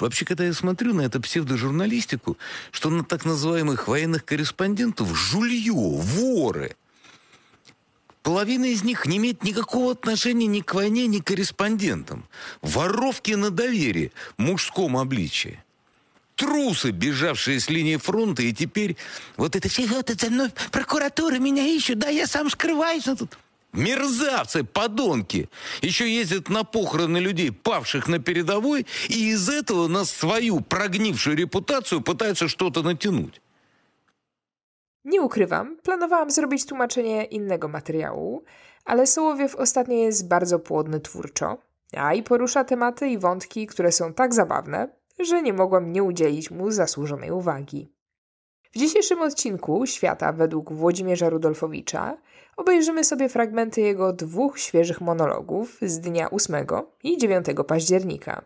Вообще, когда я смотрю на эту псевдожурналистику, что на так называемых военных корреспондентов жулье, воры. Половина из них не имеет никакого отношения ни к войне, ни к корреспондентам. Воровки на доверии, мужском обличии трусы, бежавшие с линии фронта, и теперь вот это все, вот это ну прокуратура меня ищет, да я сам скрываюсь. Ну, тут. Мерзавцы, подонки! Еще ездят на похороны людей, павших на передовой, и из этого на свою прогнившую репутацию пытаются что-то натянуть. Nie ukrywam, planowałam zrobić tłumaczenie innego materiału, ale Sołowiew ostatnio jest bardzo płodny twórczo, a i porusza tematy i wątki, które są tak zabawne, że nie mogłam nie udzielić mu zasłużonej uwagi. W dzisiejszym odcinku Świata według Włodzimierza Rudolfowicza – obejrzymy sobie fragmenty jego dwóch świeżych monologów z dnia 8 i 9 października.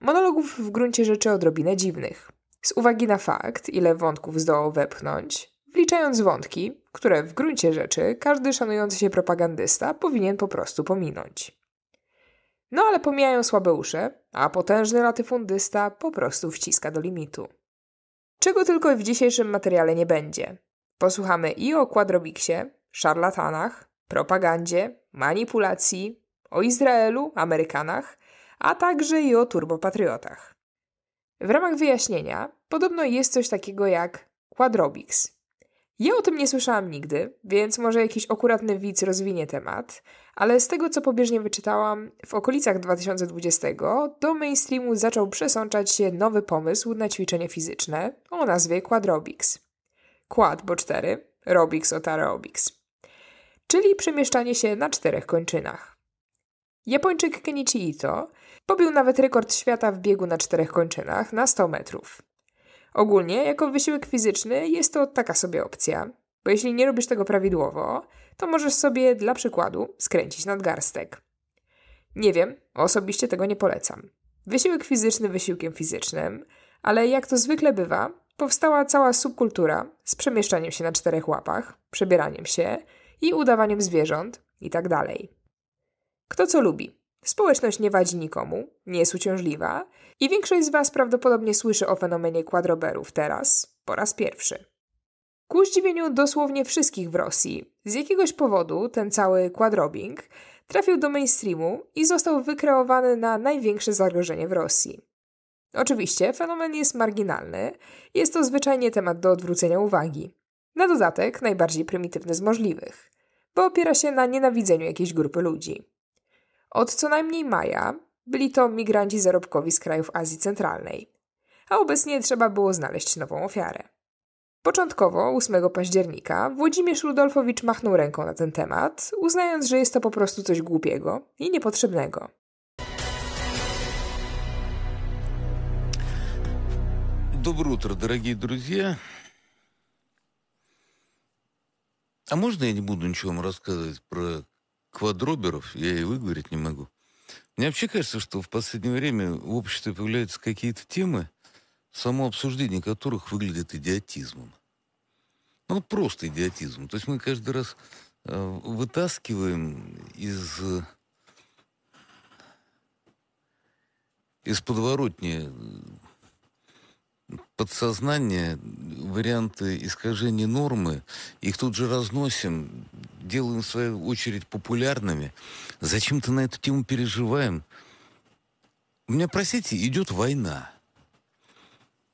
Monologów w gruncie rzeczy odrobinę dziwnych. Z uwagi na fakt, ile wątków zdołał wepchnąć, wliczając wątki, które w gruncie rzeczy każdy szanujący się propagandysta powinien po prostu pominąć. No ale pomijają słabe usze, a potężny latyfundysta po prostu wciska do limitu. Czego tylko w dzisiejszym materiale nie będzie. Posłuchamy i o Quadrobiksie, szarlatanach, propagandzie, manipulacji, o Izraelu, Amerykanach, a także i o turbopatriotach. W ramach wyjaśnienia podobno jest coś takiego jak quadrobix. Ja o tym nie słyszałam nigdy, więc może jakiś akuratny widz rozwinie temat, ale z tego co pobieżnie wyczytałam, w okolicach 2020 do mainstreamu zaczął przesączać się nowy pomysł na ćwiczenie fizyczne o nazwie quadrobix. Quad, bo 4, robix o taraobix czyli przemieszczanie się na czterech kończynach. Japończyk Kenichi Ito pobił nawet rekord świata w biegu na czterech kończynach na 100 metrów. Ogólnie, jako wysiłek fizyczny, jest to taka sobie opcja, bo jeśli nie robisz tego prawidłowo, to możesz sobie dla przykładu skręcić nadgarstek. Nie wiem, osobiście tego nie polecam. Wysiłek fizyczny wysiłkiem fizycznym, ale jak to zwykle bywa, powstała cała subkultura z przemieszczaniem się na czterech łapach, przebieraniem się i udawaniem zwierząt itd. Tak Kto co lubi. Społeczność nie wadzi nikomu, nie jest uciążliwa i większość z Was prawdopodobnie słyszy o fenomenie kwadroberów teraz po raz pierwszy. Ku zdziwieniu dosłownie wszystkich w Rosji, z jakiegoś powodu ten cały quadrobing trafił do mainstreamu i został wykreowany na największe zagrożenie w Rosji. Oczywiście fenomen jest marginalny, jest to zwyczajnie temat do odwrócenia uwagi. Na dodatek najbardziej prymitywny z możliwych bo opiera się na nienawidzeniu jakiejś grupy ludzi. Od co najmniej maja byli to migranci zarobkowi z krajów Azji Centralnej, a obecnie trzeba było znaleźć nową ofiarę. Początkowo, 8 października, Włodzimierz Rudolfowicz machnął ręką na ten temat, uznając, że jest to po prostu coś głupiego i niepotrzebnego. Dobry утро, drogi друзья. А можно я не буду ничего вам рассказывать про квадроберов? Я и выговорить не могу. Мне вообще кажется, что в последнее время в обществе появляются какие-то темы, само обсуждение которых выглядит идиотизмом. Ну, просто идиотизм. То есть мы каждый раз э, вытаскиваем из э, из подворотни э, подсознание, варианты искажения нормы, их тут же разносим, делаем, в свою очередь, популярными. Зачем-то на эту тему переживаем. У меня, простите, идет война.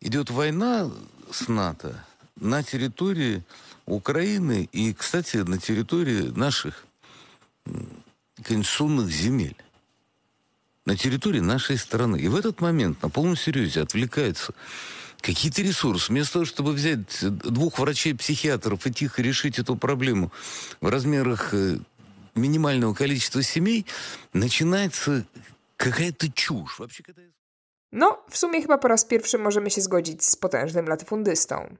Идет война с НАТО на территории Украины и, кстати, на территории наших конституционных земель на территории нашей страны. И в этот момент на полном серьезе отвлекается Какие-то ресурсы. Вместо того, чтобы взять двух врачей-психиатров и тихо решить эту проблему в размерах э, минимального количества семей, начинается какая-то чушь. Вообще, когда... No, w sumie chyba po raz pierwszy możemy się zgodzić z potężnym latyfundystą.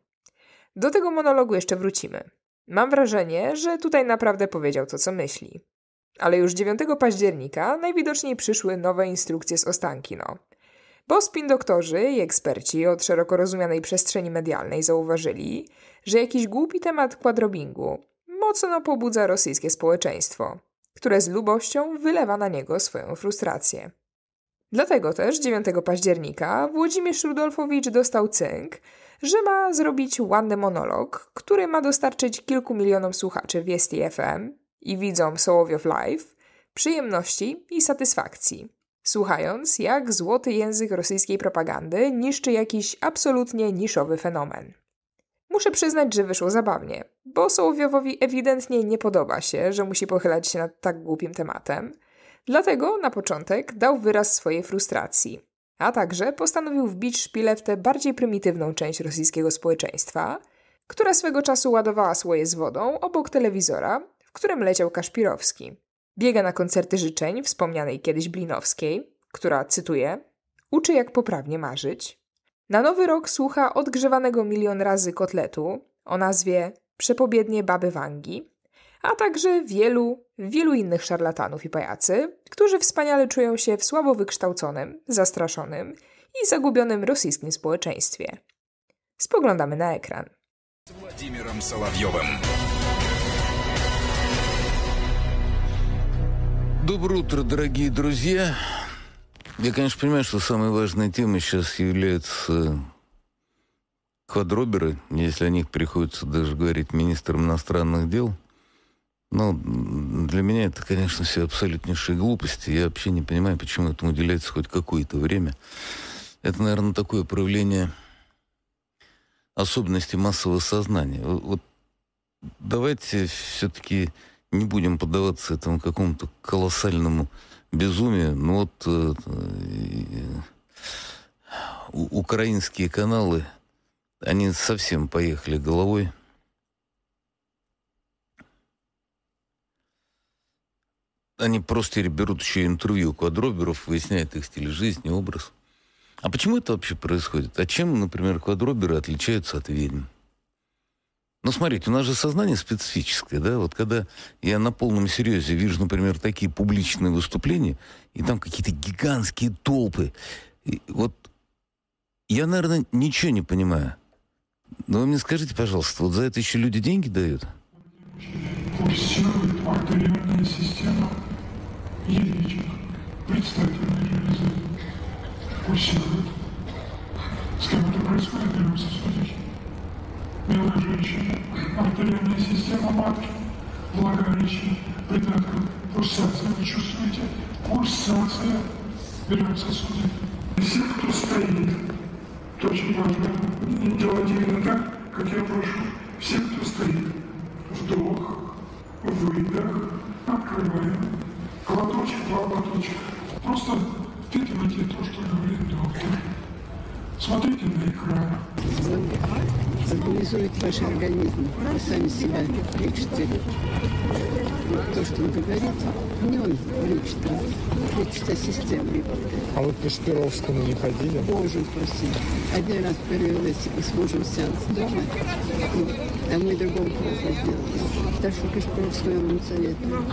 Do tego monologu jeszcze wrócimy. Mam wrażenie, że tutaj naprawdę powiedział to, co myśli. Ale już 9 października najwidoczniej przyszły nowe instrukcje z Ostankino – bo spin doktorzy i eksperci od szeroko rozumianej przestrzeni medialnej zauważyli, że jakiś głupi temat quadrobingu mocno pobudza rosyjskie społeczeństwo, które z lubością wylewa na niego swoją frustrację. Dlatego też 9 października Włodzimierz Rudolfowicz dostał cynk, że ma zrobić ładny monolog, który ma dostarczyć kilku milionom słuchaczy Wiesti FM i widzom Soul of Life przyjemności i satysfakcji słuchając, jak złoty język rosyjskiej propagandy niszczy jakiś absolutnie niszowy fenomen. Muszę przyznać, że wyszło zabawnie, bo Sołowiowowi ewidentnie nie podoba się, że musi pochylać się nad tak głupim tematem, dlatego na początek dał wyraz swojej frustracji, a także postanowił wbić szpilę w tę bardziej prymitywną część rosyjskiego społeczeństwa, która swego czasu ładowała słoje z wodą obok telewizora, w którym leciał Kaszpirowski. Biega na koncerty życzeń wspomnianej kiedyś Blinowskiej, która, cytuję, uczy jak poprawnie marzyć. Na nowy rok słucha odgrzewanego milion razy kotletu o nazwie Przepobiednie Baby Wangi, a także wielu, wielu innych szarlatanów i pajacy, którzy wspaniale czują się w słabo wykształconym, zastraszonym i zagubionym rosyjskim społeczeństwie. Spoglądamy na ekran. Wladimirem Soławjowem. Доброе утро, дорогие друзья. Я, конечно, понимаю, что самой важной темой сейчас являются квадроберы, если о них приходится даже говорить министром иностранных дел. Но для меня это, конечно, все абсолютнейшие глупости. Я вообще не понимаю, почему этому уделяется хоть какое-то время. Это, наверное, такое проявление особенности массового сознания. Вот давайте все-таки не будем поддаваться этому какому-то колоссальному безумию, но ну вот э, э, украинские каналы, они совсем поехали головой. Они просто берут еще интервью квадроберов, выясняют их стиль жизни, образ. А почему это вообще происходит? А чем, например, квадроберы отличаются от ведьм? Ну смотрите, у нас же сознание специфическое, да, вот когда я на полном серьезе вижу, например, такие публичные выступления, и там какие-то гигантские толпы, и вот я, наверное, ничего не понимаю. Но вы мне скажите, пожалуйста, вот за это еще люди деньги дают? Курсирует артериальная система яичек предстательной железы. Курсирует. С кем это происходит, я вам сосудить белой женщины, артериальная система матки, влагалище, придатков, пульсация. Вы чувствуете? Пульсация. Берем сосуды. Все, кто стоит, это очень важно. Не делайте именно так, как я прошу. Все, кто стоит, вдох, выдох, открываем. Глоточек, два глоточка. Просто впитывайте то, что говорит доктор. Смотрите на экран стабилизует ваш организм. Вы сами себя лечите. то, что он говорит, не он лечит, а лечит ассистент. А вы к Пешпировскому не ходили? Боже прости. Один раз перевелась с мужем сеанс дома, а мы другого плохо сделали. Так что Пешпировскому я вам советую.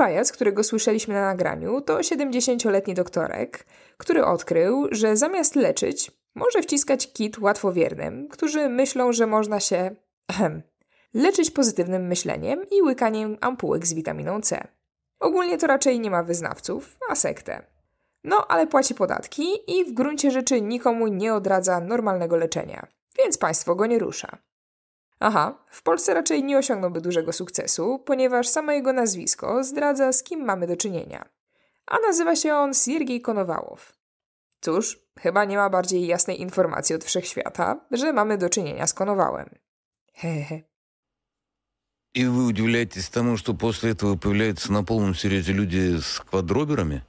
pajac, którego słyszeliśmy na nagraniu, to 70-letni doktorek, który odkrył, że zamiast leczyć, może wciskać kit łatwowiernym, którzy myślą, że można się ehem, leczyć pozytywnym myśleniem i łykaniem ampułek z witaminą C. Ogólnie to raczej nie ma wyznawców, a sektę. No, ale płaci podatki i w gruncie rzeczy nikomu nie odradza normalnego leczenia, więc państwo go nie rusza. Aha, w Polsce raczej nie osiągnąłby dużego sukcesu, ponieważ samo jego nazwisko zdradza, z kim mamy do czynienia. A nazywa się on Siergiej Konowałow. Cóż, chyba nie ma bardziej jasnej informacji od wszechświata, że mamy do czynienia z Konowałem. Hehe. И вы удивляетесь тому, что после этого появляются на полном серьезе люди с квадроберами?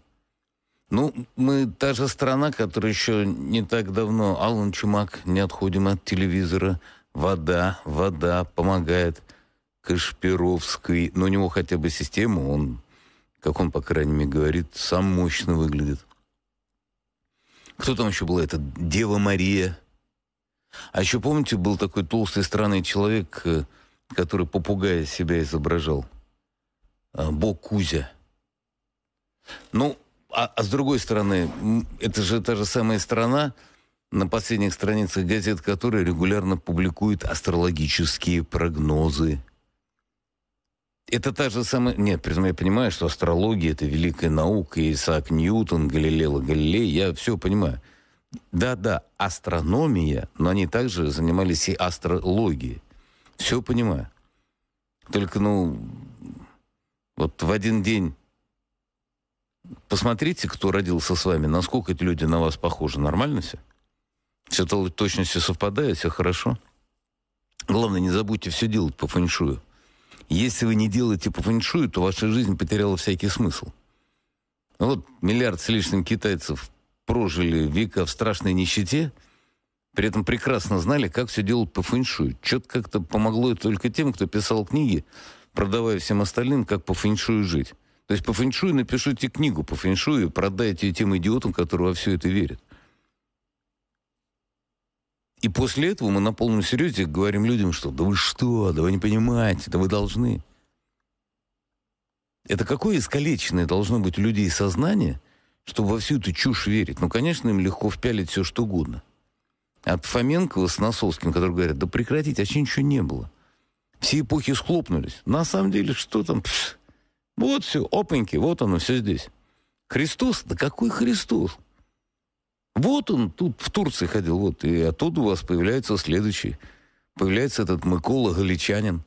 Ну, мы та же strona, która jeszcze nie tak dawno Alan Чумак, nie отходим od telewizora. Вода, вода помогает Кашпировской, но у него хотя бы система, он, как он, по крайней мере, говорит, сам мощно выглядит. Кто там еще был? Это Дева Мария. А еще, помните, был такой толстый, странный человек, э, который попугая себя изображал? А, Бог Кузя. Ну, а, а с другой стороны, это же та же самая страна, на последних страницах газет которые регулярно публикуют астрологические прогнозы. Это та же самая... Нет, притом я понимаю, что астрология – это великая наука, Исаак Ньютон, Галилео Галилей, я все понимаю. Да-да, астрономия, но они также занимались и астрологией. Все понимаю. Только, ну, вот в один день посмотрите, кто родился с вами, насколько эти люди на вас похожи. Нормально все? все точностью совпадает, все хорошо. Главное, не забудьте все делать по фэншую. Если вы не делаете по фэншую, то ваша жизнь потеряла всякий смысл. Вот миллиард с лишним китайцев прожили века в страшной нищете, при этом прекрасно знали, как все делать по фэншую. Что-то как-то помогло только тем, кто писал книги, продавая всем остальным, как по фэншую жить. То есть по фэншую напишите книгу по фэншую и продайте ее тем идиотам, которые во все это верят. И после этого мы на полном серьезе говорим людям, что «да вы что, да вы не понимаете, да вы должны». Это какое искалеченное должно быть у людей сознание, чтобы во всю эту чушь верить? Ну, конечно, им легко впялить все, что угодно. От Фоменкова с Носовским, которые говорят, да прекратите, а вообще ничего не было. Все эпохи схлопнулись. На самом деле, что там? Пш, вот все, опаньки, вот оно, все здесь. Христос? Да какой Христос? Вот он тут в Турции ходил, вот, и оттуда у вас появляется следующий. Появляется этот Микола Галичанин,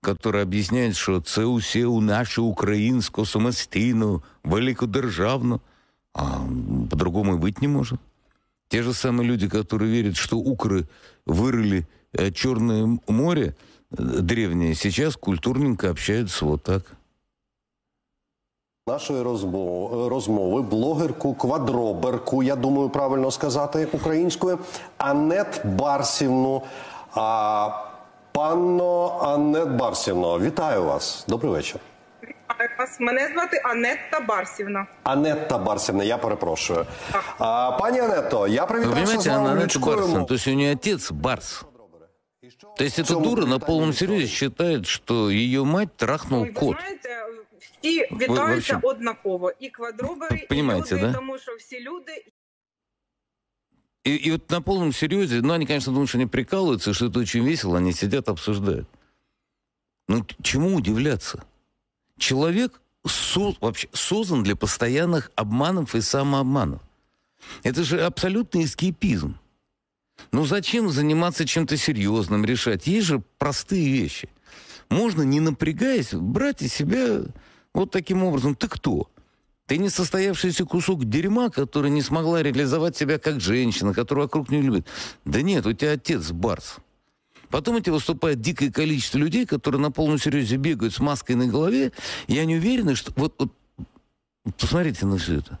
который объясняет, что це усе у нашу украинскую самостійну, великодержавну, а по-другому и быть не может. Те же самые люди, которые верят, что укры вырыли э, Черное море э, древнее, сейчас культурненько общаются вот так. Нашої розмови, блогерку квадроберку, я думаю, правильно сказати українською, Анет Барсівну. А, Панно Анет Барсівно, вітаю вас. Добрий вечір. Мене звати Анетта Барсівна. Анетта Барсівна, я перепрошую. А, Пані Анетто, я привітаю. з вами. Анетта Барсівна, ну. то есть у Барс. То есть дура на повному серьезе считает, що її мать трахнул Ой, кот. Знаете, всі вітаються общем, однаково. І квадробери, і люди, да? тому що всі люди. И, и вот на полном серьезе, ну, они, конечно, думают, что они прикалываются, что это очень весело, они сидят, обсуждают. Но чему удивляться? Человек со, вообще создан для постоянных обманов и самообманов. Это же абсолютный эскепизм. Ну зачем заниматься чем-то серьезным, решать? Есть же простые вещи. Можно, не напрягаясь, брать из себя вот таким образом ты кто? Ты не состоявшийся кусок дерьма, который не смогла реализовать себя как женщина, которую вокруг не любит. Да нет, у тебя отец Барс. Потом эти тебя выступает дикое количество людей, которые на полном серьезе бегают с маской на голове. Я не уверен, что... Вот, вот посмотрите на все это.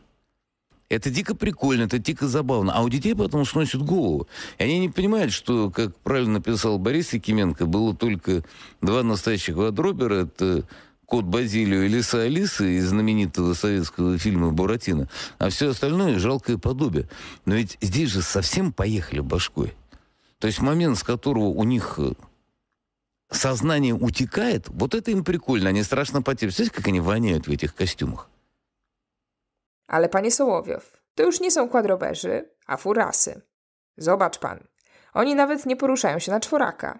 Это дико прикольно, это дико забавно. А у детей потом сносят голову. И они не понимают, что, как правильно написал Борис Якименко, было только два настоящих квадробера. Это кот Базилио и лиса Алиса из знаменитого советского фильма «Буратино», а все остальное — жалкое подобие. Но ведь здесь же совсем поехали башкой. То есть момент, с которого у них э, сознание утекает, вот это им прикольно, они страшно потеют. Представляете, как они воняют в этих костюмах? Ale panie Sołowiow, to już nie są kwadroberzy, a furasy. Zobacz pan, oni nawet nie poruszają się na czworaka.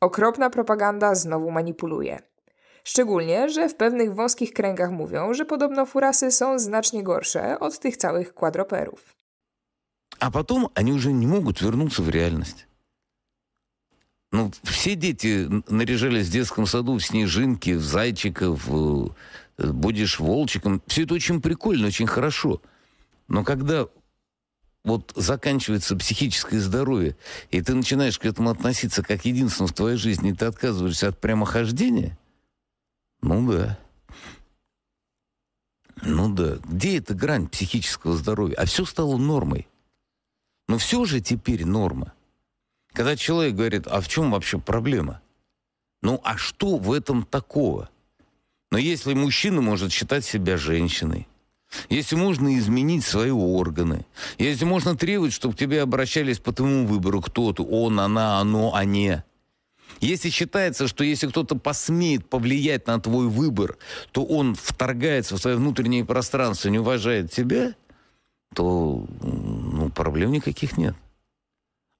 Okropna propaganda znowu manipuluje. Szczególnie, że w pewnych wąskich kręgach mówią, że podobno furasy są znacznie gorsze od tych całych quadroperów. А потом они уже не могут вернуться в реальность. Ну, все дети наряжались в детском саду в снежинки, в зайчиков, будешь волчиком. Все это очень прикольно, очень хорошо. Но когда вот заканчивается психическое здоровье, и ты начинаешь к этому относиться как единственному в твоей жизни, и ты отказываешься от прямохождения – ну да. Ну да. Где эта грань психического здоровья? А все стало нормой. Но все же теперь норма. Когда человек говорит, а в чем вообще проблема? Ну а что в этом такого? Но если мужчина может считать себя женщиной, если можно изменить свои органы, если можно требовать, чтобы к тебе обращались по твоему выбору кто-то, он, она, оно, они, а если считается, что если кто-то посмеет повлиять на твой выбор, то он вторгается в свое внутреннее пространство, не уважает тебя, то ну, проблем никаких нет.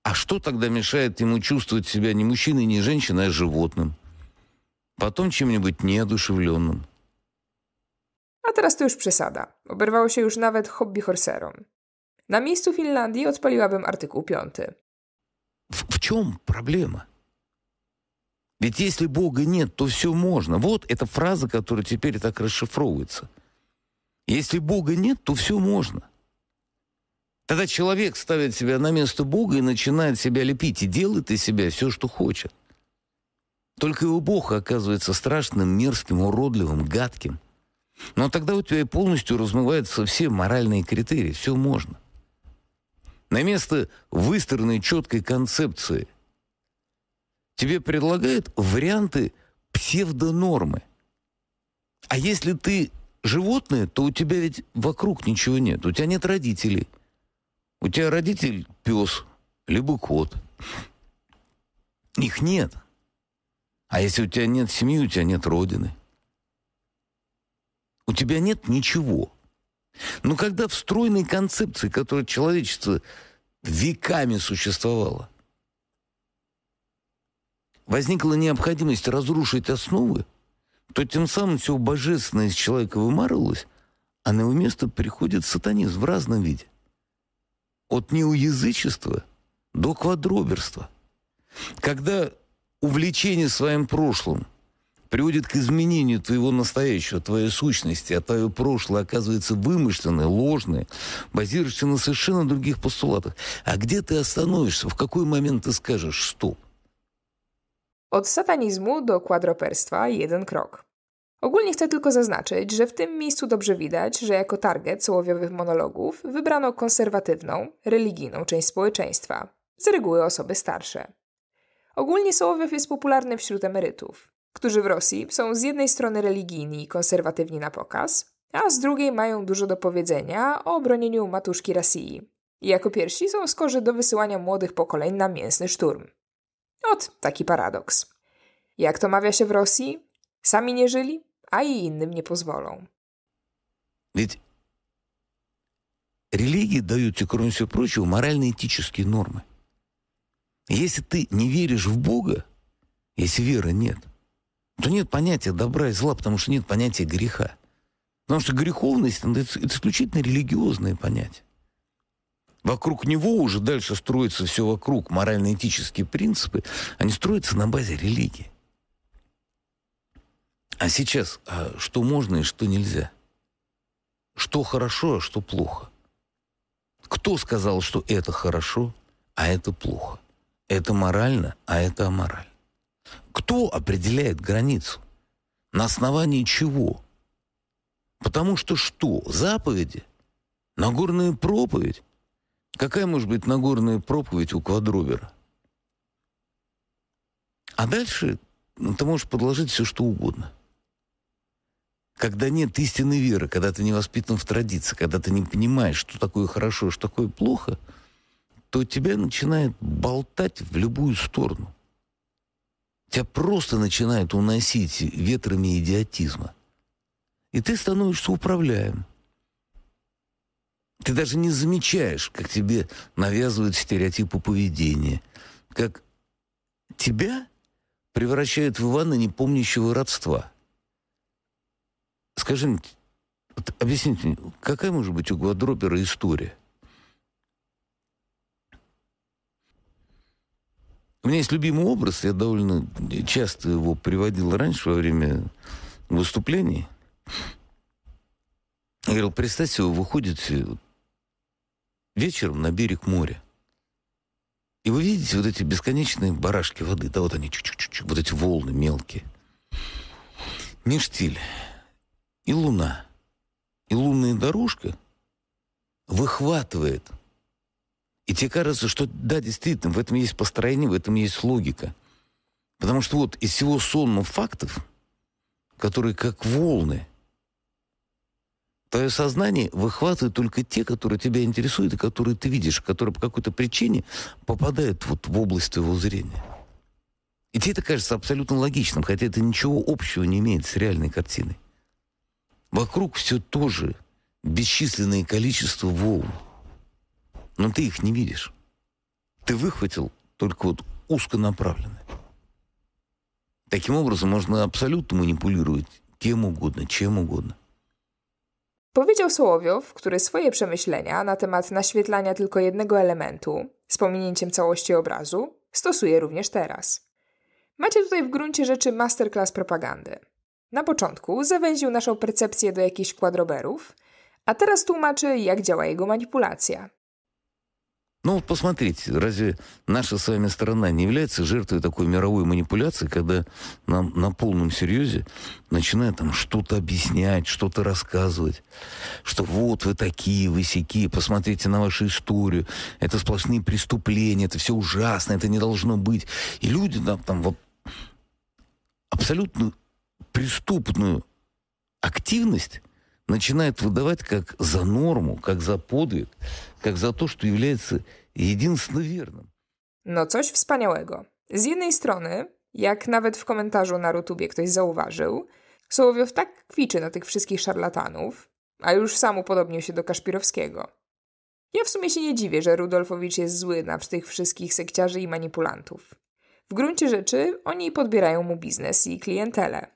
А что тогда мешает ему чувствовать себя не мужчиной, не женщиной, а животным? Потом чем нибудь nieodушевленnym. A а teraz to już przesada. Oberwało się już nawet hobby horserom. Na miejscu Finlandii odpaliłabym artykuł 5. W, w czym problema? Ведь если Бога нет, то все можно. Вот эта фраза, которая теперь так расшифровывается. Если Бога нет, то все можно. Тогда человек ставит себя на место Бога и начинает себя лепить, и делает из себя все, что хочет. Только его Бог оказывается страшным, мерзким, уродливым, гадким. Но тогда у тебя полностью размываются все моральные критерии, все можно. На место выстроенной четкой концепции – тебе предлагает варианты псевдонормы. А если ты животное, то у тебя ведь вокруг ничего нет. У тебя нет родителей. У тебя родитель пес, либо кот. Их нет. А если у тебя нет семьи, у тебя нет родины. У тебя нет ничего. Но когда встроенные концепции, которые человечество веками существовало, возникла необходимость разрушить основы, то тем самым все божественное из человека вымарывалось, а на его место приходит сатанизм в разном виде. От неуязычества до квадроберства. Когда увлечение своим прошлым приводит к изменению твоего настоящего, твоей сущности, а твое прошлое оказывается вымышленное, ложное, базируешься на совершенно других постулатах. А где ты остановишься? В какой момент ты скажешь «стоп»? Od satanizmu do kwadroperstwa jeden krok. Ogólnie chcę tylko zaznaczyć, że w tym miejscu dobrze widać, że jako target sołowiowych monologów wybrano konserwatywną, religijną część społeczeństwa, z reguły osoby starsze. Ogólnie Sołowiew jest popularny wśród emerytów, którzy w Rosji są z jednej strony religijni i konserwatywni na pokaz, a z drugiej mają dużo do powiedzenia o obronieniu matuszki Rosji. I jako pierwsi są skorzy do wysyłania młodych pokoleń na mięsny szturm. Ot, taki paradoks. Jak to mawia się w Rosji? Sami nie żyli, a i innym nie pozwolą. Ведь религии дают тебе, кроме всего прочего, морально-этические нормы. Если ты не веришь в Бога, если веры нет, то нет понятия добра и зла, потому что нет понятия греха. Потому что греховность – это исключительно религиозное понятие. Вокруг него уже дальше строится все вокруг. Морально-этические принципы, они строятся на базе религии. А сейчас а что можно и что нельзя? Что хорошо, а что плохо? Кто сказал, что это хорошо, а это плохо? Это морально, а это аморально? Кто определяет границу? На основании чего? Потому что что? Заповеди? Нагорная проповедь? Какая может быть Нагорная проповедь у квадробера? А дальше ты можешь подложить все, что угодно. Когда нет истинной веры, когда ты не воспитан в традиции, когда ты не понимаешь, что такое хорошо, что такое плохо, то тебя начинает болтать в любую сторону. Тебя просто начинает уносить ветрами идиотизма. И ты становишься управляемым. Ты даже не замечаешь, как тебе навязывают стереотипы поведения, как тебя превращают в Ивана, не помнящего родства. Скажи мне, вот объясните мне, какая может быть у Гвадропера история? У меня есть любимый образ, я довольно часто его приводил раньше во время выступлений. Я говорил, представьте, вы выходите вечером на берег моря. И вы видите вот эти бесконечные барашки воды, да вот они, чуть чуть -чу, вот эти волны мелкие. Миштиль и луна, и лунная дорожка выхватывает. И тебе кажется, что да, действительно, в этом есть построение, в этом есть логика. Потому что вот из всего сонма фактов, которые как волны – Твое сознание выхватывает только те, которые тебя интересуют и которые ты видишь, которые по какой-то причине попадают вот в область твоего зрения. И тебе это кажется абсолютно логичным, хотя это ничего общего не имеет с реальной картиной. Вокруг все тоже бесчисленное количество волн, но ты их не видишь. Ты выхватил только вот узконаправленное. Таким образом, можно абсолютно манипулировать кем угодно, чем угодно. Powiedział Sołowiow, który swoje przemyślenia na temat naświetlania tylko jednego elementu z pominięciem całości obrazu stosuje również teraz. Macie tutaj w gruncie rzeczy masterclass propagandy. Na początku zawęził naszą percepcję do jakichś kwadroberów, a teraz tłumaczy, jak działa jego manipulacja. Ну вот посмотрите, разве наша с вами страна не является жертвой такой мировой манипуляции, когда нам на полном серьезе начинают там что-то объяснять, что-то рассказывать, что вот вы такие, вы сякие, посмотрите на вашу историю, это сплошные преступления, это все ужасно, это не должно быть. И люди там, там вот абсолютно преступную активность начинает выдавать как за норму, как за подвиг, как za to, что является единственно верным. No coś wspaniałego. Z jednej strony, jak nawet w komentarzu na Rutubie ktoś zauważył, Sołowiow tak kwiczy na tych wszystkich szarlatanów, a już sam upodobnił się do Kaszpirowskiego. Ja w sumie się nie dziwię, że Rudolfowicz jest zły na tych wszystkich sekciarzy i manipulantów. W gruncie rzeczy oni podbierają mu biznes i klientelę.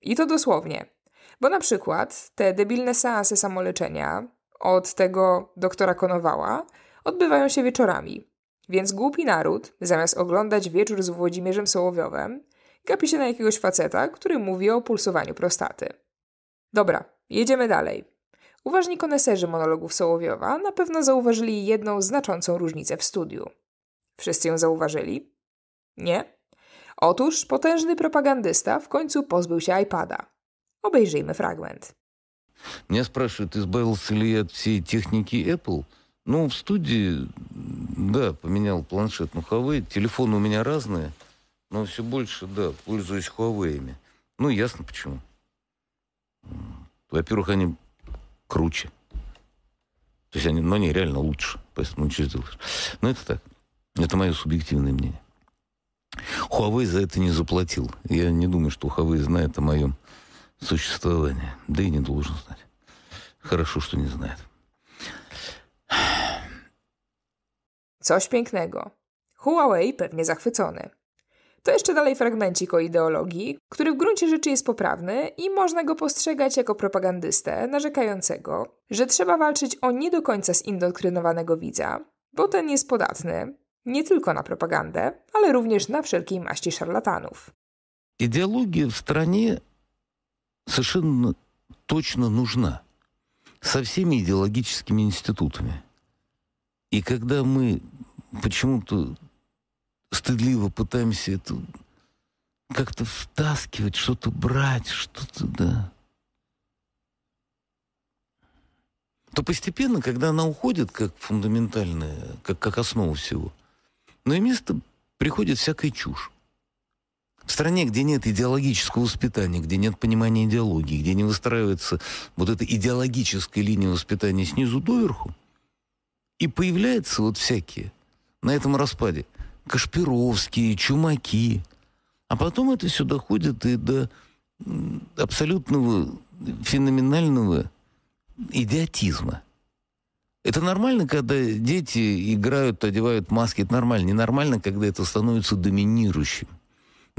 I to dosłownie – bo na przykład te debilne seansy samoleczenia od tego doktora Konowała odbywają się wieczorami. Więc głupi naród, zamiast oglądać wieczór z Włodzimierzem Sołowiowem, gapi się na jakiegoś faceta, który mówi o pulsowaniu prostaty. Dobra, jedziemy dalej. Uważni koneserzy monologów Sołowiowa na pewno zauważyli jedną znaczącą różnicę w studiu. Wszyscy ją zauważyli? Nie? Otóż potężny propagandysta w końcu pozbył się iPada. Obejrzyjmy фрагмент. Меня спрашивают, избавился ли я от всей техники Apple. Ну, в студии, да, поменял планшет на Huawei. Телефоны у меня разные, но все больше, да, пользуюсь Huawei. Ну, ясно почему. Во-первых, они круче. То есть они, но ну, они реально лучше, поэтому ничего сделаешь. Но ну, это так. Это мое субъективное мнение. Huawei за это не заплатил. Я не думаю, что Huawei знает о моем существования. Да и не должен знать. Хорошо, что не знает. Coś pięknego. Huawei pewnie zachwycony. To jeszcze dalej fragmencik o ideologii, który w gruncie rzeczy jest poprawny i można go postrzegać jako propagandystę narzekającego, że trzeba walczyć o nie do końca zindoktrynowanego widza, bo ten jest podatny nie tylko na propagandę, ale również na wszelkiej maści szarlatanów. Ideologia w stronie совершенно точно нужна со всеми идеологическими институтами. И когда мы почему-то стыдливо пытаемся это как-то втаскивать, что-то брать, что-то, да, то постепенно, когда она уходит как фундаментальная, как, как основа всего, на ее место приходит всякая чушь. В стране, где нет идеологического воспитания, где нет понимания идеологии, где не выстраивается вот эта идеологическая линия воспитания снизу доверху, и появляются вот всякие на этом распаде Кашпировские, Чумаки. А потом это все доходит и до абсолютного, феноменального идиотизма. Это нормально, когда дети играют, одевают маски. Это нормально. Ненормально, когда это становится доминирующим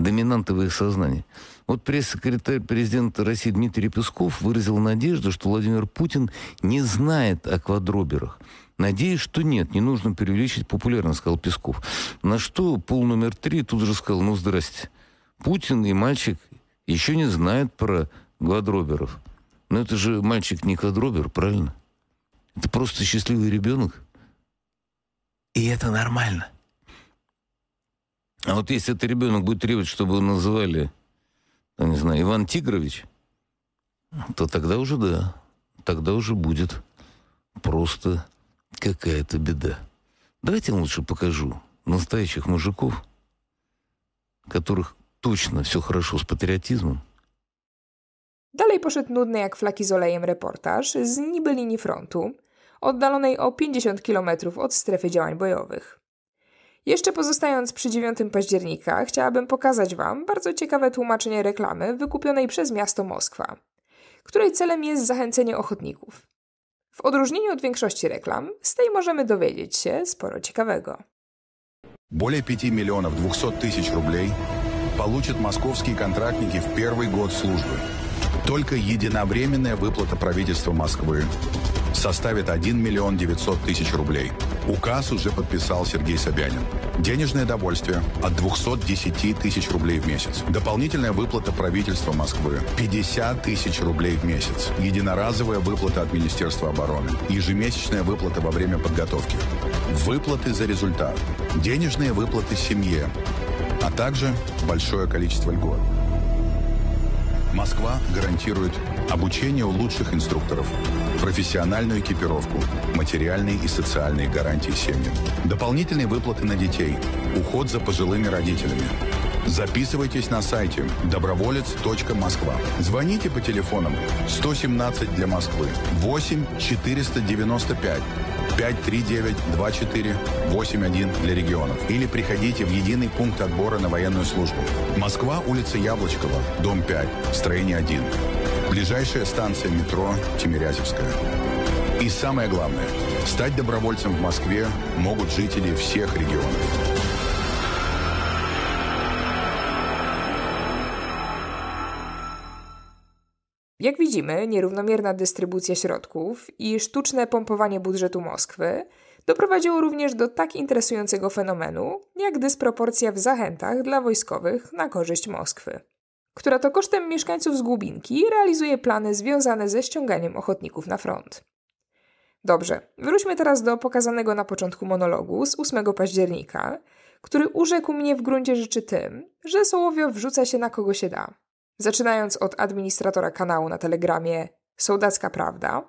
доминантовое сознание. Вот пресс-секретарь президента России Дмитрий Песков выразил надежду, что Владимир Путин не знает о квадроберах. Надеюсь, что нет, не нужно преувеличить популярность, сказал Песков. На что пол номер три тут же сказал, ну здрасте. Путин и мальчик еще не знают про квадроберов. Но это же мальчик не квадробер, правильно? Это просто счастливый ребенок. И это нормально. А вот если этот ребенок будет требовать, чтобы его называли, ну, не знаю, Иван Тигрович, то тогда уже да, тогда уже будет просто какая-то беда. Давайте я вам лучше покажу настоящих мужиков, которых точно все хорошо с патриотизмом. Далее poszedł нудный, как flaki z olejem reportaż z niby linii frontu, oddalonej o 50 километров от strefy działań боевых. Jeszcze pozostając przy 9 października, chciałabym pokazać Wam bardzo ciekawe tłumaczenie reklamy wykupionej przez miasto Moskwa, której celem jest zachęcenie ochotników. W odróżnieniu od większości reklam, z tej możemy dowiedzieć się sporo ciekawego. Более 5 миллионов 200 тысяч рублей получат московские контрактники в первый год службы. Только единовременная выплата правительства Москвы составит 1 миллион 900 тысяч рублей. Указ уже подписал Сергей Собянин. Денежное довольствие от 210 тысяч рублей в месяц. Дополнительная выплата правительства Москвы 50 тысяч рублей в месяц. Единоразовая выплата от Министерства обороны. Ежемесячная выплата во время подготовки. Выплаты за результат. Денежные выплаты семье. А также большое количество льгот. Москва гарантирует обучение у лучших инструкторов, профессиональную экипировку, материальные и социальные гарантии семьям, дополнительные выплаты на детей, уход за пожилыми родителями. Записывайтесь на сайте доброволец.москва. Звоните по телефонам 117 для Москвы 8 495 539-2481 для регионов. Или приходите в единый пункт отбора на военную службу. Москва, улица Яблочкова, дом 5, строение 1. Ближайшая станция метро Тимирязевская. И самое главное, стать добровольцем в Москве могут жители всех регионов. Jak widzimy, nierównomierna dystrybucja środków i sztuczne pompowanie budżetu Moskwy doprowadziło również do tak interesującego fenomenu, jak dysproporcja w zachętach dla wojskowych na korzyść Moskwy, która to kosztem mieszkańców z Głubinki realizuje plany związane ze ściąganiem ochotników na front. Dobrze, wróćmy teraz do pokazanego na początku monologu z 8 października, który urzekł mnie w gruncie rzeczy tym, że Sołowio wrzuca się na kogo się da, zaczynając od administratora kanału na Telegramie Sołdacka Prawda,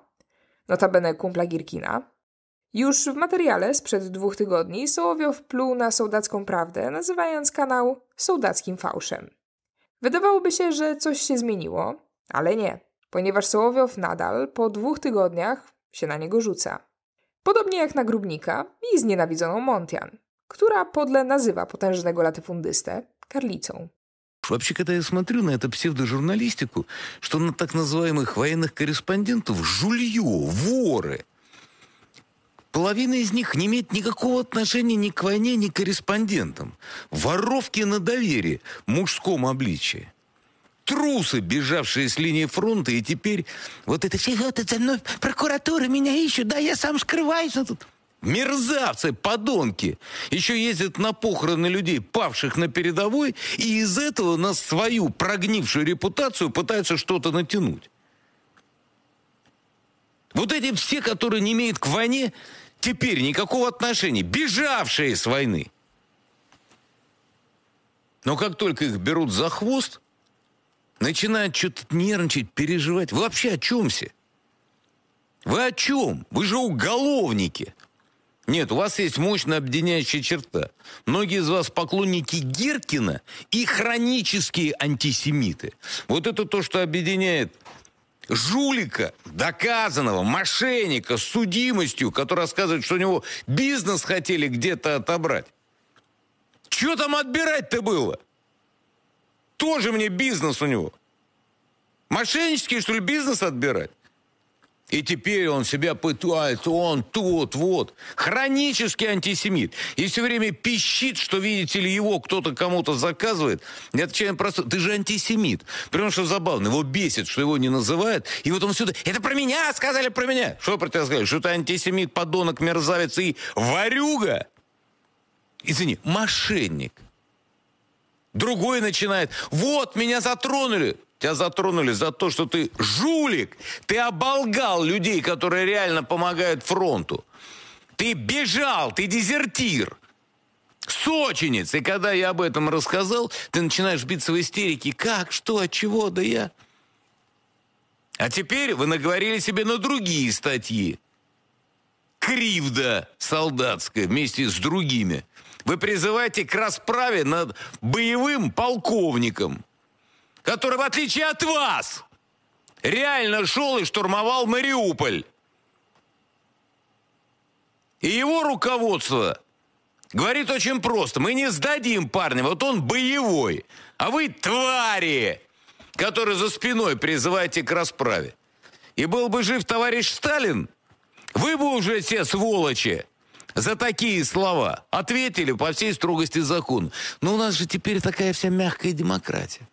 notabene kumpla Girkina. Już w materiale sprzed dwóch tygodni Sołowiow pluł na sołdacką prawdę, nazywając kanał sołdackim fałszem. Wydawałoby się, że coś się zmieniło, ale nie, ponieważ Sołowiow nadal po dwóch tygodniach się na niego rzuca. Podobnie jak na Grubnika i znienawidzoną Montian, która podle nazywa potężnego latyfundystę karlicą. Вообще, когда я смотрю на эту псевдожурналистику, что на так называемых военных корреспондентов жулье, воры. Половина из них не имеет никакого отношения ни к войне, ни к корреспондентам. Воровки на доверие мужском обличии трусы, бежавшие с линии фронта, и теперь вот это все, вот это, ну, прокуратура меня ищет, да, я сам скрываюсь. Тут. Мерзавцы, подонки! Еще ездят на похороны людей, павших на передовой, и из этого на свою прогнившую репутацию пытаются что-то натянуть. Вот эти все, которые не имеют к войне, теперь никакого отношения, бежавшие с войны. Но как только их берут за хвост, начинают что-то нервничать, переживать. Вы вообще о чем все? Вы о чем? Вы же уголовники. Нет, у вас есть мощная объединяющая черта. Многие из вас поклонники Гиркина и хронические антисемиты. Вот это то, что объединяет жулика, доказанного, мошенника с судимостью, который рассказывает, что у него бизнес хотели где-то отобрать. Чего там отбирать-то было? Тоже мне бизнес у него. Мошеннический, что ли, бизнес отбирать? И теперь он себя пытает, он тут, вот. Хронический антисемит. И все время пищит, что, видите ли, его кто-то кому-то заказывает. Я отвечаю просто, ты же антисемит. Потому что забавно, его бесит, что его не называют. И вот он сюда, это про меня, сказали про меня. Что про тебя сказали? Что ты антисемит, подонок, мерзавец и варюга. Извини, мошенник. Другой начинает, вот, меня затронули. Тебя затронули за то, что ты жулик. Ты оболгал людей, которые реально помогают фронту. Ты бежал, ты дезертир. Сочинец. И когда я об этом рассказал, ты начинаешь биться в истерике. Как, что, от чего, да я. А теперь вы наговорили себе на другие статьи. Кривда солдатская вместе с другими. Вы призываете к расправе над боевым полковником который, в отличие от вас, реально шел и штурмовал Мариуполь. И его руководство говорит очень просто. Мы не сдадим парня, вот он боевой. А вы твари, которые за спиной призываете к расправе. И был бы жив товарищ Сталин, вы бы уже все сволочи за такие слова ответили по всей строгости закона. Но у нас же теперь такая вся мягкая демократия.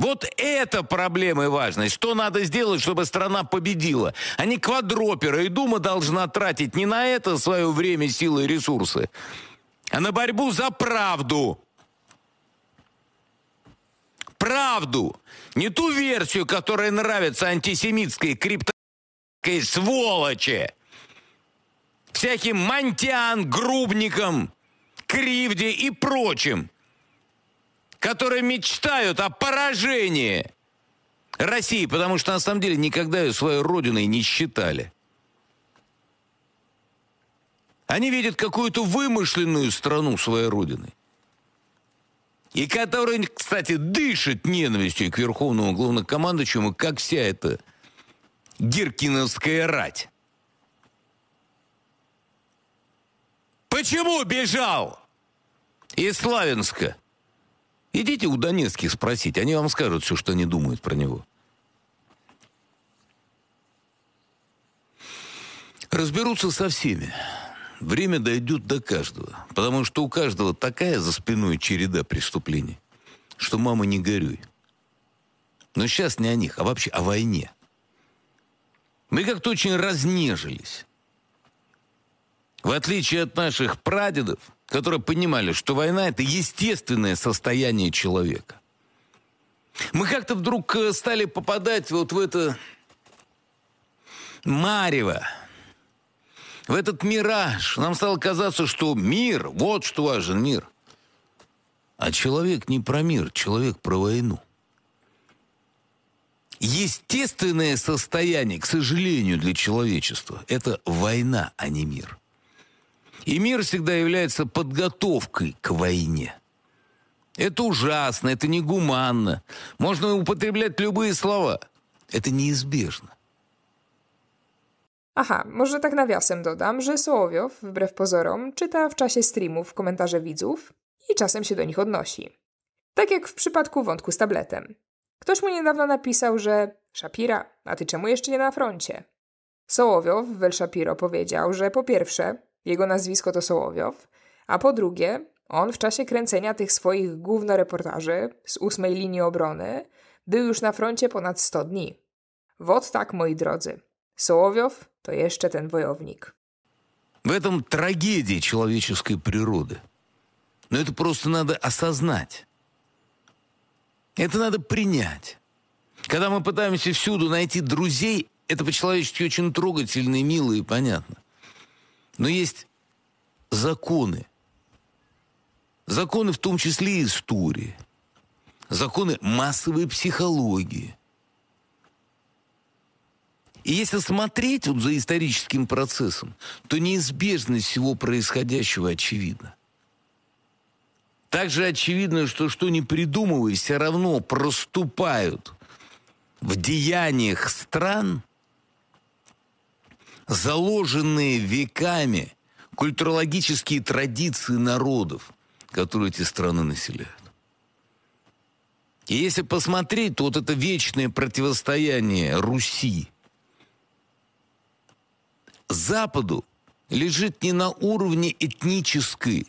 Вот это проблема и важность. Что надо сделать, чтобы страна победила? А не квадроперы. И Дума должна тратить не на это свое время, силы и ресурсы, а на борьбу за правду. Правду. Не ту версию, которая нравится антисемитской криптовской сволочи. Всяким мантиан, грубникам, кривде и прочим которые мечтают о поражении России, потому что на самом деле никогда ее своей родиной не считали. Они видят какую-то вымышленную страну своей родины. И который, кстати, дышит ненавистью к верховному главнокомандующему, как вся эта гиркиновская рать. Почему бежал из Славянска? Идите у донецких спросить, они вам скажут все, что они думают про него. Разберутся со всеми. Время дойдет до каждого, потому что у каждого такая за спиной череда преступлений, что мама не горюй. Но сейчас не о них, а вообще о войне. Мы как-то очень разнежились. В отличие от наших прадедов – которые понимали, что война – это естественное состояние человека. Мы как-то вдруг э, стали попадать вот в это марево, в этот мираж. Нам стало казаться, что мир, вот что важен мир. А человек не про мир, человек про войну. Естественное состояние, к сожалению, для человечества – это война, а не мир. И мир всегда является подготовкой к войне. Это ужасно, это негуманно. Можно употреблять любые слова. Это neizbieżne. Aha, może tak nawiasem dodam, że Sołowiow, wbrew pozorom, czyta w czasie streamów komentarze widzów i czasem się do nich odnosi. Tak jak w przypadku wątku z tabletem. Ktoś mu niedawno napisał, że Szapira, a ty czemu jeszcze nie na froncie? Sołowiow w El Shapiro powiedział, że po pierwsze, jego nazwisko to Sołowiow, a po drugie, on w czasie kręcenia tych swoich głównoreportaży z ósmej linii obrony był już na froncie ponad 100 dni. Wot tak, moi drodzy. Sołowiow to jeszcze ten wojownik. В этом трагедия человеческой природы. Но это просто надо осознать. Это надо принять. Когда мы пытаемся всюду найти друзей, это по-человечески очень трогательно и мило и понятно. Но есть законы. Законы в том числе и истории. Законы массовой психологии. И если смотреть вот за историческим процессом, то неизбежность всего происходящего очевидна. Также очевидно, что что не придумывай, все равно проступают в деяниях стран заложенные веками культурологические традиции народов, которые эти страны населяют. И если посмотреть, то вот это вечное противостояние Руси Западу лежит не на уровне этнической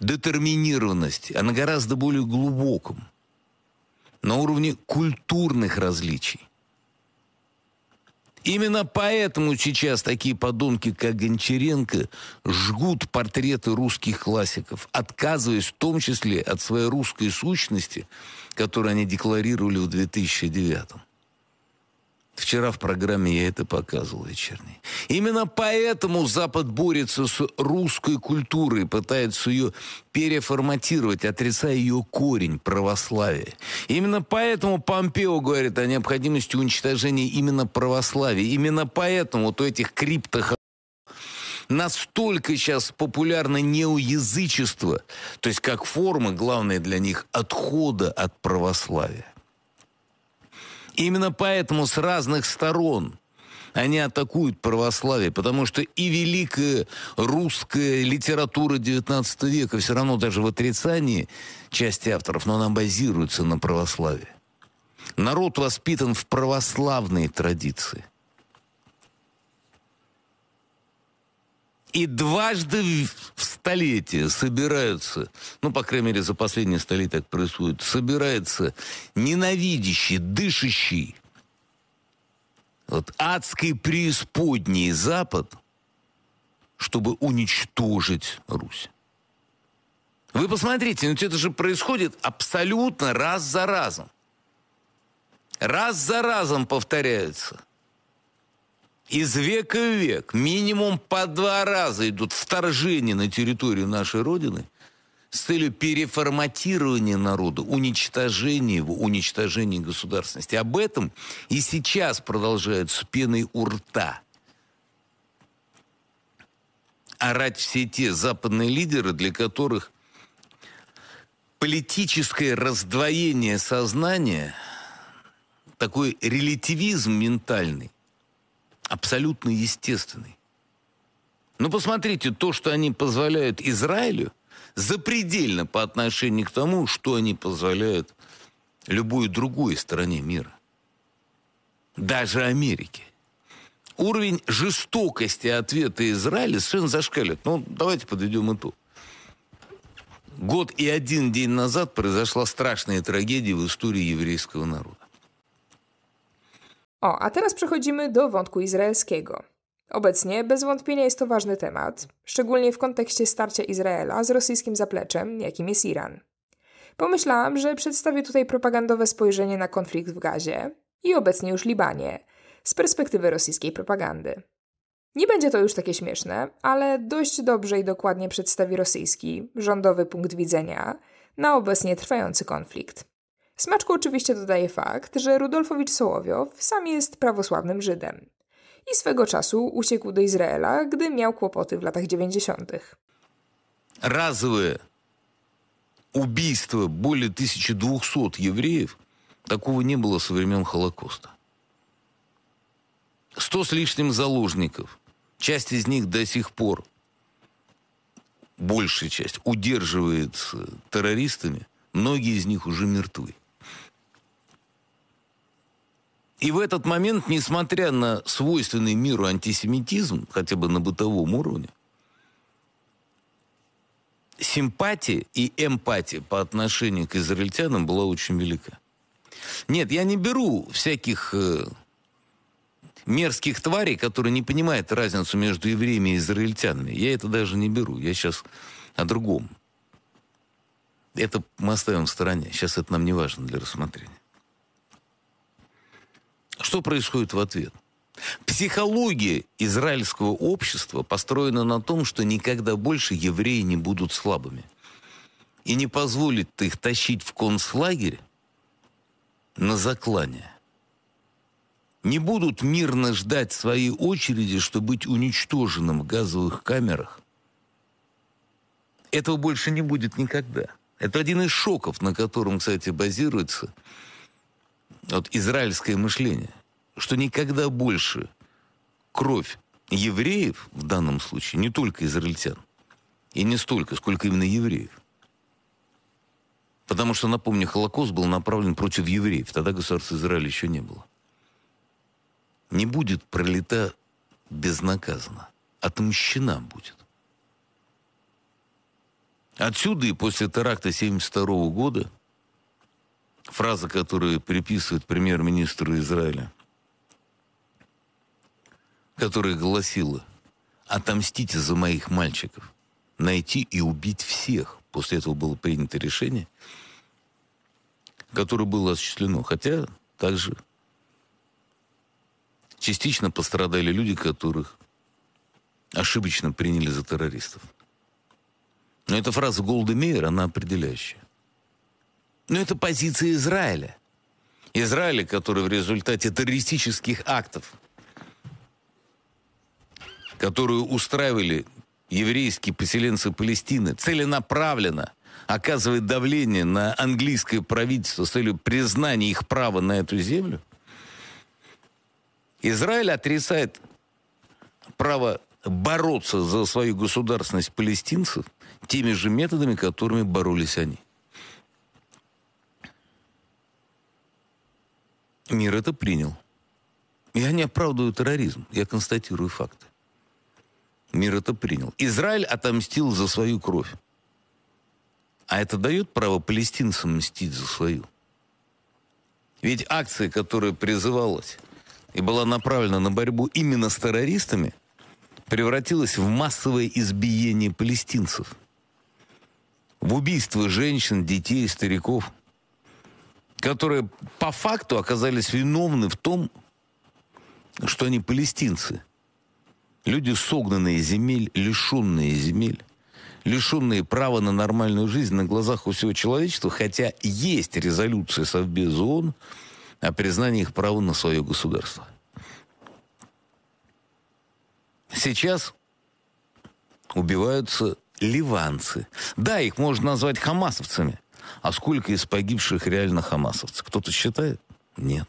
детерминированности, а на гораздо более глубоком, на уровне культурных различий. Именно поэтому сейчас такие подонки, как Гончаренко, жгут портреты русских классиков, отказываясь в том числе от своей русской сущности, которую они декларировали в 2009 -м. Вчера в программе я это показывал вечерней. Именно поэтому Запад борется с русской культурой, пытается ее переформатировать, отрицая ее корень православия. Именно поэтому Помпео говорит о необходимости уничтожения именно православия. Именно поэтому вот у этих криптах настолько сейчас популярно неоязычество, то есть как форма, главное для них, отхода от православия. Именно поэтому с разных сторон они атакуют православие, потому что и великая русская литература XIX века все равно даже в отрицании части авторов, но она базируется на православии. Народ воспитан в православной традиции. И дважды в столетие собираются, ну, по крайней мере, за последние столетия так происходит, собирается ненавидящий, дышащий вот адский преисподней Запад, чтобы уничтожить Русь. Вы посмотрите, ведь ну, это же происходит абсолютно раз за разом. Раз за разом повторяется из века в век минимум по два раза идут вторжения на территорию нашей Родины с целью переформатирования народа, уничтожения его, уничтожения государственности. Об этом и сейчас продолжают с пеной у рта орать все те западные лидеры, для которых политическое раздвоение сознания, такой релятивизм ментальный, абсолютно естественный. Но ну, посмотрите, то, что они позволяют Израилю, запредельно по отношению к тому, что они позволяют любой другой стране мира. Даже Америке. Уровень жестокости ответа Израиля совершенно зашкалит. Ну, давайте подведем итог. Год и один день назад произошла страшная трагедия в истории еврейского народа. O, a teraz przechodzimy do wątku izraelskiego. Obecnie bez wątpienia jest to ważny temat, szczególnie w kontekście starcia Izraela z rosyjskim zapleczem, jakim jest Iran. Pomyślałam, że przedstawię tutaj propagandowe spojrzenie na konflikt w Gazie i obecnie już Libanie z perspektywy rosyjskiej propagandy. Nie będzie to już takie śmieszne, ale dość dobrze i dokładnie przedstawi rosyjski, rządowy punkt widzenia na obecnie trwający konflikt. Smaczku oczywiście dodaje fakt, że Rudolfowicz Sołowiow sam jest prawosławnym Żydem i swego czasu uciekł do Izraela, gdy miał kłopoty w latach 90. Разовые убийства более 1200 евреев такого не было со времен Холокоста. Сто с лишним заложников. Часть из них до сих пор, большая часть, удерживается террористами. Многие из них уже мертвы. И в этот момент, несмотря на свойственный миру антисемитизм, хотя бы на бытовом уровне, симпатия и эмпатия по отношению к израильтянам была очень велика. Нет, я не беру всяких э, мерзких тварей, которые не понимают разницу между евреями и израильтянами. Я это даже не беру. Я сейчас о другом. Это мы оставим в стороне. Сейчас это нам не важно для рассмотрения. Что происходит в ответ? Психология израильского общества построена на том, что никогда больше евреи не будут слабыми. И не позволит их тащить в концлагерь на заклание. Не будут мирно ждать своей очереди, чтобы быть уничтоженным в газовых камерах. Этого больше не будет никогда. Это один из шоков, на котором, кстати, базируется – вот израильское мышление, что никогда больше кровь евреев в данном случае, не только израильтян, и не столько, сколько именно евреев. Потому что, напомню, Холокост был направлен против евреев. Тогда государства Израиля еще не было. Не будет пролета безнаказанно. Отмщена будет. Отсюда и после теракта 1972 года фраза, которую приписывают премьер-министру Израиля, которая гласила «Отомстите за моих мальчиков, найти и убить всех». После этого было принято решение, которое было осуществлено. Хотя также частично пострадали люди, которых ошибочно приняли за террористов. Но эта фраза Голда Мейер, она определяющая. Но ну, это позиция Израиля. Израиля, который в результате террористических актов, которую устраивали еврейские поселенцы Палестины, целенаправленно оказывает давление на английское правительство с целью признания их права на эту землю, Израиль отрицает право бороться за свою государственность палестинцев теми же методами, которыми боролись они. Мир это принял. Я не оправдываю терроризм, я констатирую факты. Мир это принял. Израиль отомстил за свою кровь. А это дает право палестинцам мстить за свою. Ведь акция, которая призывалась и была направлена на борьбу именно с террористами, превратилась в массовое избиение палестинцев. В убийство женщин, детей, стариков – которые по факту оказались виновны в том, что они палестинцы. Люди, согнанные земель, лишенные земель, лишенные права на нормальную жизнь на глазах у всего человечества, хотя есть резолюция Совбеза ООН о признании их права на свое государство. Сейчас убиваются ливанцы. Да, их можно назвать хамасовцами – а сколько из погибших реально хамасовцев? Кто-то считает? Нет.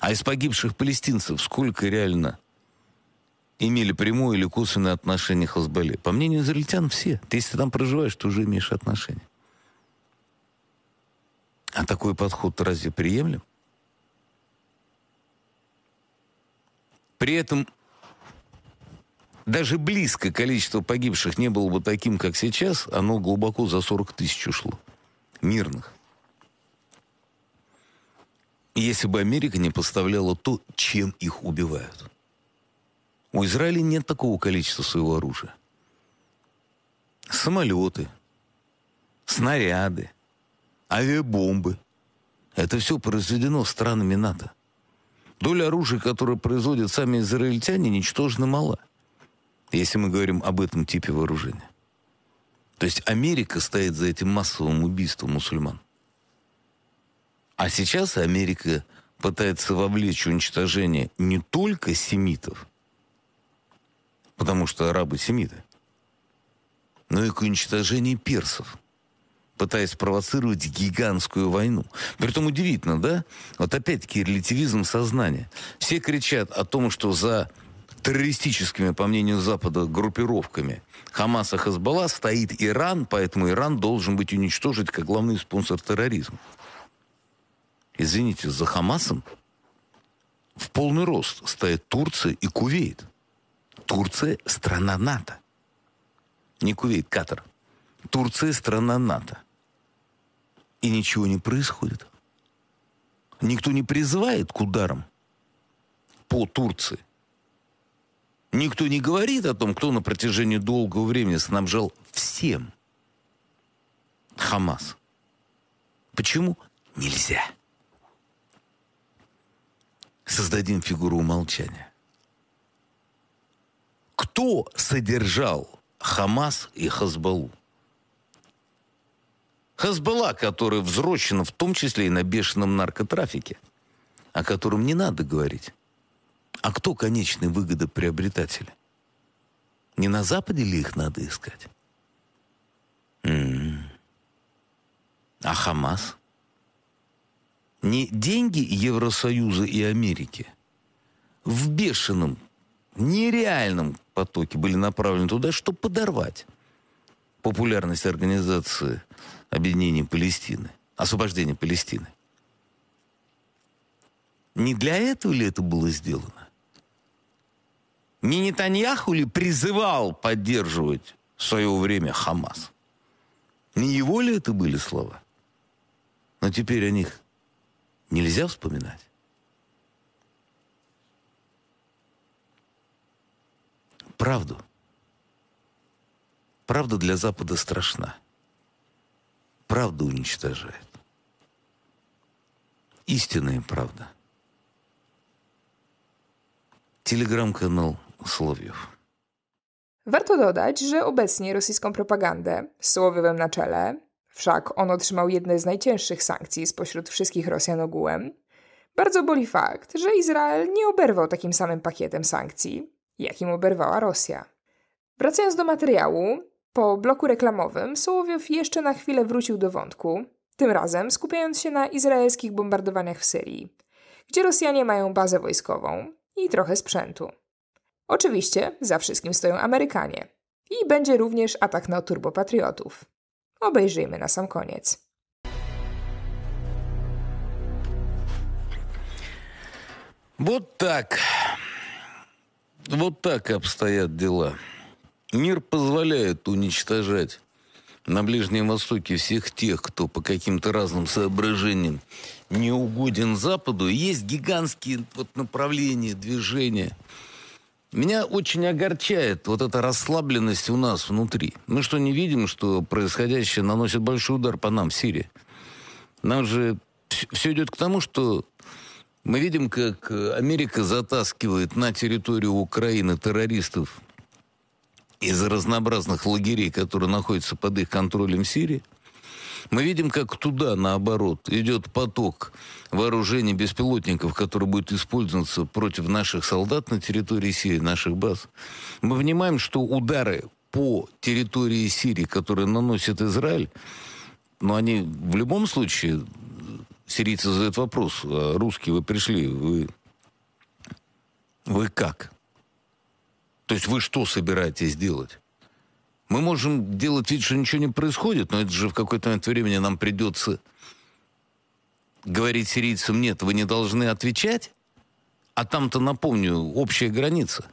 А из погибших палестинцев сколько реально имели прямое или косвенное отношение к Хазбале? По мнению израильтян, все. Ты, если там проживаешь, ты уже имеешь отношение. А такой подход разве приемлем? При этом даже близко количество погибших не было бы таким, как сейчас. Оно глубоко за 40 тысяч ушло мирных. Если бы Америка не поставляла то, чем их убивают. У Израиля нет такого количества своего оружия. Самолеты, снаряды, авиабомбы. Это все произведено странами НАТО. Доля оружия, которое производят сами израильтяне, ничтожно мала, если мы говорим об этом типе вооружения. То есть Америка стоит за этим массовым убийством мусульман. А сейчас Америка пытается вовлечь уничтожение не только семитов, потому что арабы семиты, но и к уничтожению персов, пытаясь провоцировать гигантскую войну. Притом удивительно, да? Вот опять-таки релятивизм сознания. Все кричат о том, что за террористическими, по мнению Запада, группировками – Хамаса Хазбалла стоит Иран, поэтому Иран должен быть уничтожен как главный спонсор терроризма. Извините, за Хамасом в полный рост стоят Турция и Кувейт. Турция – страна НАТО. Не Кувейт, Катар. Турция – страна НАТО. И ничего не происходит. Никто не призывает к ударам по Турции. Никто не говорит о том, кто на протяжении долгого времени снабжал всем Хамас. Почему? Нельзя. Создадим фигуру умолчания. Кто содержал Хамас и Хазбалу? Хазбала, которая взрочена в том числе и на бешеном наркотрафике, о котором не надо говорить. А кто конечный выгодоприобретатель? Не на Западе ли их надо искать? М м-м. -м -м. А Хамас? Не деньги Евросоюза и Америки в бешеном, нереальном потоке были направлены туда, чтобы подорвать популярность организации объединения Палестины, освобождения Палестины. Не для этого ли это было сделано? Не Нетаньяху ли призывал поддерживать в свое время Хамас? Не его ли это были слова? Но теперь о них нельзя вспоминать. Правду. Правда для Запада страшна. Правда уничтожает. Истинная правда. Телеграм-канал Warto dodać, że obecnie rosyjską propagandę z Słowiowem na czele, wszak on otrzymał jedne z najcięższych sankcji spośród wszystkich Rosjan ogółem, bardzo boli fakt, że Izrael nie oberwał takim samym pakietem sankcji, jakim oberwała Rosja. Wracając do materiału, po bloku reklamowym Sołowiow jeszcze na chwilę wrócił do wątku, tym razem skupiając się na izraelskich bombardowaniach w Syrii, gdzie Rosjanie mają bazę wojskową i trochę sprzętu. Oczywiście za wszystkim stoją Amerykanie. I będzie również atak na turbopatriotów. Obejrzyjmy na sam koniec. Вот так. Вот так обстоят дела. Мир позволяет уничтожать на Ближнем Востоке всех тех, кто по каким-то разным соображениям не угоден Западу. Есть гигантские вот направления, движения – Меня очень огорчает вот эта расслабленность у нас внутри. Мы что, не видим, что происходящее наносит большой удар по нам в Сирии? Нам же все идет к тому, что мы видим, как Америка затаскивает на территорию Украины террористов из разнообразных лагерей, которые находятся под их контролем в Сирии. Мы видим, как туда, наоборот, идет поток вооружений беспилотников, который будет использоваться против наших солдат на территории Сирии, наших баз. Мы понимаем, что удары по территории Сирии, которые наносит Израиль, но они в любом случае, сирийцы задают вопрос, а русские вы пришли, вы, вы как? То есть вы что собираетесь делать? Мы можем делать вид, что ничего не происходит, но это же в какой-то момент времени нам придется говорить сирийцам, нет, вы не должны отвечать, а там-то, напомню, общая граница.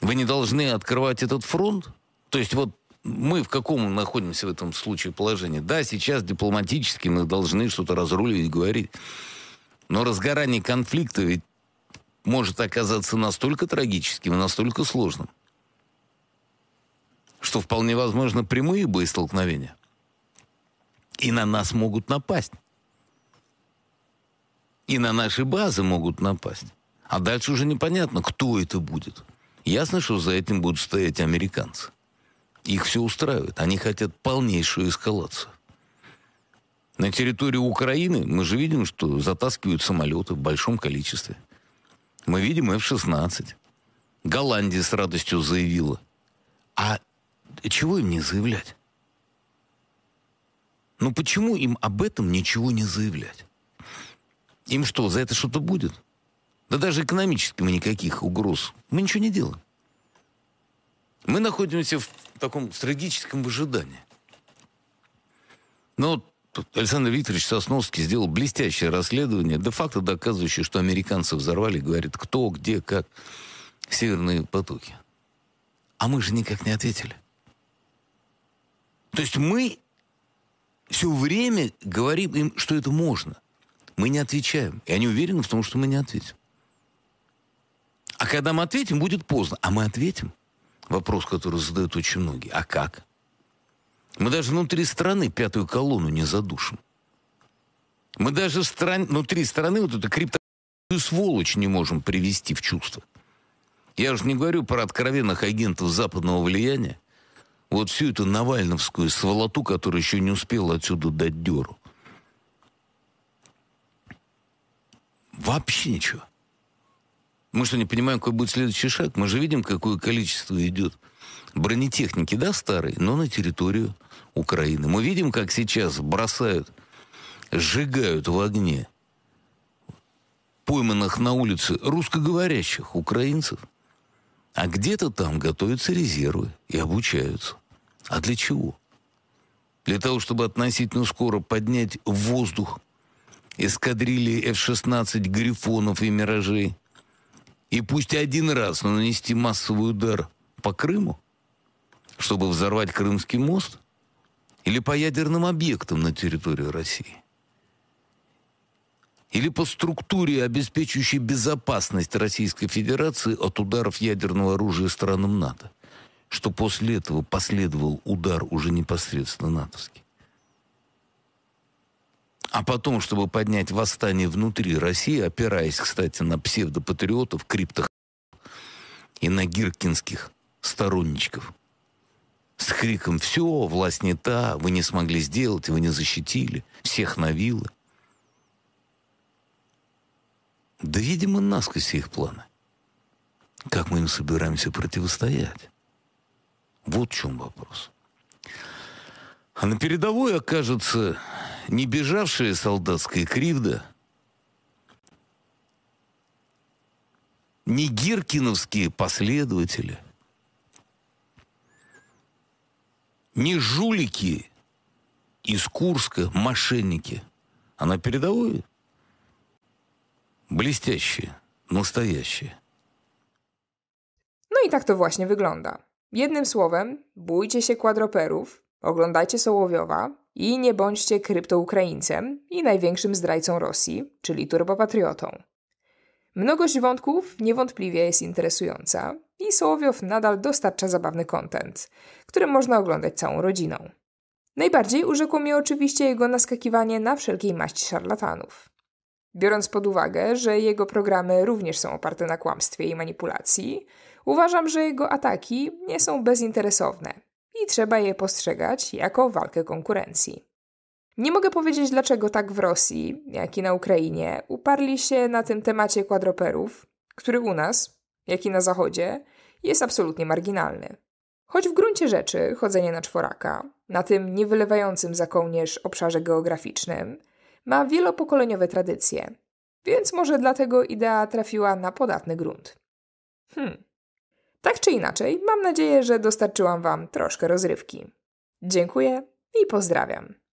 Вы не должны открывать этот фронт. То есть вот мы в каком находимся в этом случае положении? Да, сейчас дипломатически мы должны что-то разруливать, говорить. Но разгорание конфликта ведь может оказаться настолько трагическим и настолько сложным, что вполне возможно прямые боестолкновения. И на нас могут напасть. И на наши базы могут напасть. А дальше уже непонятно, кто это будет. Ясно, что за этим будут стоять американцы. Их все устраивает. Они хотят полнейшую эскалацию. На территории Украины мы же видим, что затаскивают самолеты в большом количестве. Мы видим F-16. Голландия с радостью заявила. А чего им не заявлять? Ну почему им об этом ничего не заявлять? Им что, за это что-то будет? Да даже экономически мы никаких угроз. Мы ничего не делаем. Мы находимся в таком стратегическом выжидании. Но ну Александр Викторович Сосновский сделал блестящее расследование, де-факто доказывающее, что американцы взорвали, говорит, кто, где, как, северные потоки. А мы же никак не ответили. То есть мы все время говорим им, что это можно. Мы не отвечаем. И они уверены в том, что мы не ответим. А когда мы ответим, будет поздно. А мы ответим. Вопрос, который задают очень многие. А как? Мы даже внутри страны пятую колонну не задушим. Мы даже стран... внутри страны вот эту крипто сволочь не можем привести в чувство. Я же не говорю про откровенных агентов западного влияния, вот всю эту Навальновскую сволоту, которая еще не успела отсюда дать деру, Вообще ничего. Мы что, не понимаем, какой будет следующий шаг? Мы же видим, какое количество идет бронетехники, да, старые, но на территорию Украины. Мы видим, как сейчас бросают, сжигают в огне пойманных на улице русскоговорящих украинцев. А где-то там готовятся резервы и обучаются. А для чего? Для того, чтобы относительно скоро поднять в воздух эскадрильи F-16 «Грифонов» и «Миражей» и пусть один раз, нанести массовый удар по Крыму, чтобы взорвать Крымский мост или по ядерным объектам на территории России или по структуре, обеспечивающей безопасность Российской Федерации от ударов ядерного оружия странам НАТО, что после этого последовал удар уже непосредственно натовский. А потом, чтобы поднять восстание внутри России, опираясь, кстати, на псевдопатриотов, криптах и на гиркинских сторонничков, с криком «Все, власть не та, вы не смогли сделать, вы не защитили, всех навило». Да, видимо, насквозь их планы. Как мы им собираемся противостоять? Вот в чем вопрос. А на передовой окажется не бежавшая солдатская кривда, не гиркиновские последователи, не жулики из Курска, мошенники, а на передовой Блестящие, настоящие. No i tak to właśnie wygląda. Jednym słowem, bójcie się kwadroperów, oglądajcie Sołowiowa i nie bądźcie kryptoukraińcem i największym zdrajcą Rosji, czyli turbopatriotą. Mnogość wątków niewątpliwie jest interesująca i Sołowiow nadal dostarcza zabawny kontent, który można oglądać całą rodziną. Najbardziej urzekło mnie oczywiście jego naskakiwanie na wszelkiej maści szarlatanów. Biorąc pod uwagę, że jego programy również są oparte na kłamstwie i manipulacji, uważam, że jego ataki nie są bezinteresowne i trzeba je postrzegać jako walkę konkurencji. Nie mogę powiedzieć, dlaczego tak w Rosji, jak i na Ukrainie uparli się na tym temacie kwadroperów, który u nas, jak i na Zachodzie, jest absolutnie marginalny. Choć w gruncie rzeczy chodzenie na czworaka, na tym niewylewającym za kołnierz obszarze geograficznym, ma wielopokoleniowe tradycje, więc może dlatego idea trafiła na podatny grunt. Hmm. Tak czy inaczej, mam nadzieję, że dostarczyłam Wam troszkę rozrywki. Dziękuję i pozdrawiam.